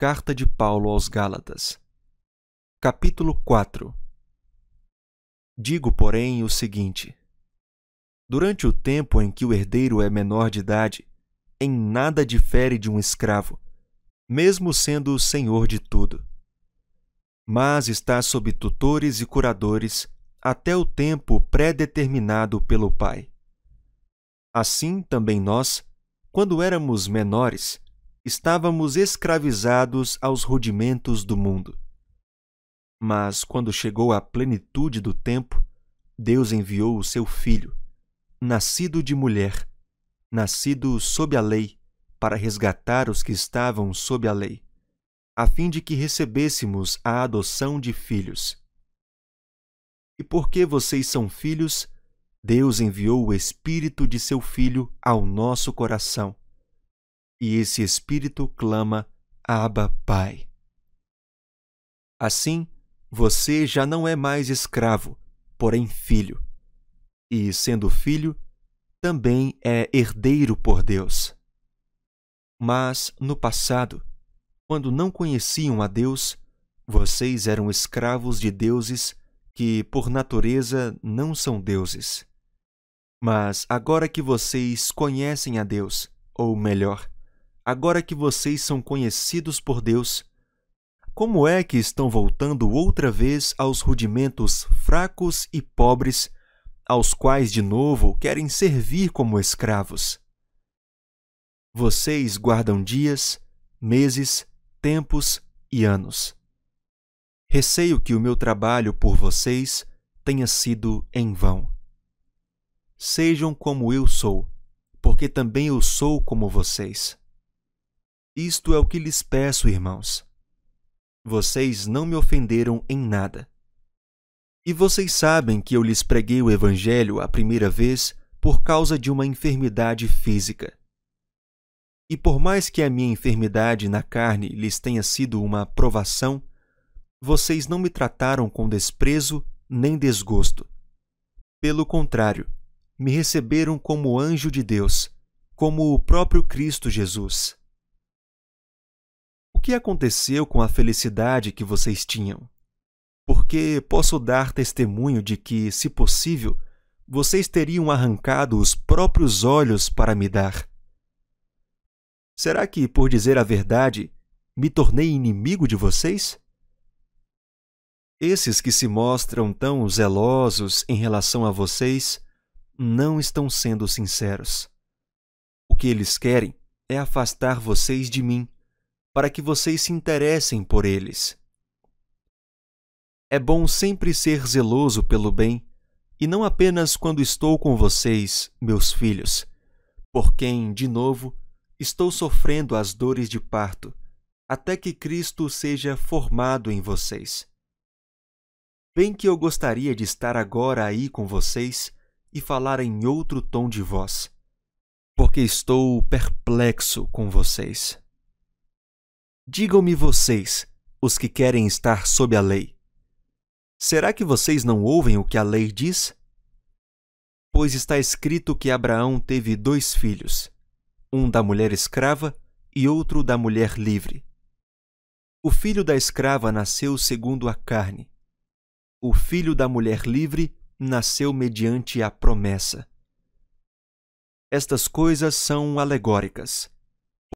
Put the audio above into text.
Carta de Paulo aos Gálatas. Capítulo 4 Digo, porém, o seguinte: Durante o tempo em que o herdeiro é menor de idade, em nada difere de um escravo, mesmo sendo o senhor de tudo. Mas está sob tutores e curadores até o tempo pré-determinado pelo Pai. Assim também nós, quando éramos menores, estávamos escravizados aos rudimentos do mundo. Mas quando chegou a plenitude do tempo, Deus enviou o seu filho, nascido de mulher, nascido sob a lei, para resgatar os que estavam sob a lei, a fim de que recebêssemos a adoção de filhos. E porque vocês são filhos, Deus enviou o Espírito de seu Filho ao nosso coração e esse espírito clama: Abba, Pai. Assim, você já não é mais escravo, porém filho. E, sendo filho, também é herdeiro por Deus. Mas, no passado, quando não conheciam a Deus, vocês eram escravos de deuses que, por natureza, não são deuses. Mas agora que vocês conhecem a Deus, ou melhor, agora que vocês são conhecidos por Deus, como é que estão voltando outra vez aos rudimentos fracos e pobres, aos quais de novo querem servir como escravos? Vocês guardam dias, meses, tempos e anos. Receio que o meu trabalho por vocês tenha sido em vão. Sejam como eu sou, porque também eu sou como vocês. Isto é o que lhes peço, irmãos. Vocês não me ofenderam em nada. E vocês sabem que eu lhes preguei o Evangelho a primeira vez por causa de uma enfermidade física. E por mais que a minha enfermidade na carne lhes tenha sido uma provação, vocês não me trataram com desprezo nem desgosto. Pelo contrário, me receberam como anjo de Deus, como o próprio Cristo Jesus. O que aconteceu com a felicidade que vocês tinham? Porque posso dar testemunho de que, se possível, vocês teriam arrancado os próprios olhos para me dar. Será que, por dizer a verdade, me tornei inimigo de vocês? Esses que se mostram tão zelosos em relação a vocês não estão sendo sinceros. O que eles querem é afastar vocês de mim para que vocês se interessem por eles. É bom sempre ser zeloso pelo bem, e não apenas quando estou com vocês, meus filhos, por quem, de novo, estou sofrendo as dores de parto, até que Cristo seja formado em vocês. Bem que eu gostaria de estar agora aí com vocês e falar em outro tom de voz, porque estou perplexo com vocês. Digam-me vocês, os que querem estar sob a lei. Será que vocês não ouvem o que a lei diz? Pois está escrito que Abraão teve dois filhos, um da mulher escrava e outro da mulher livre. O filho da escrava nasceu segundo a carne. O filho da mulher livre nasceu mediante a promessa. Estas coisas são alegóricas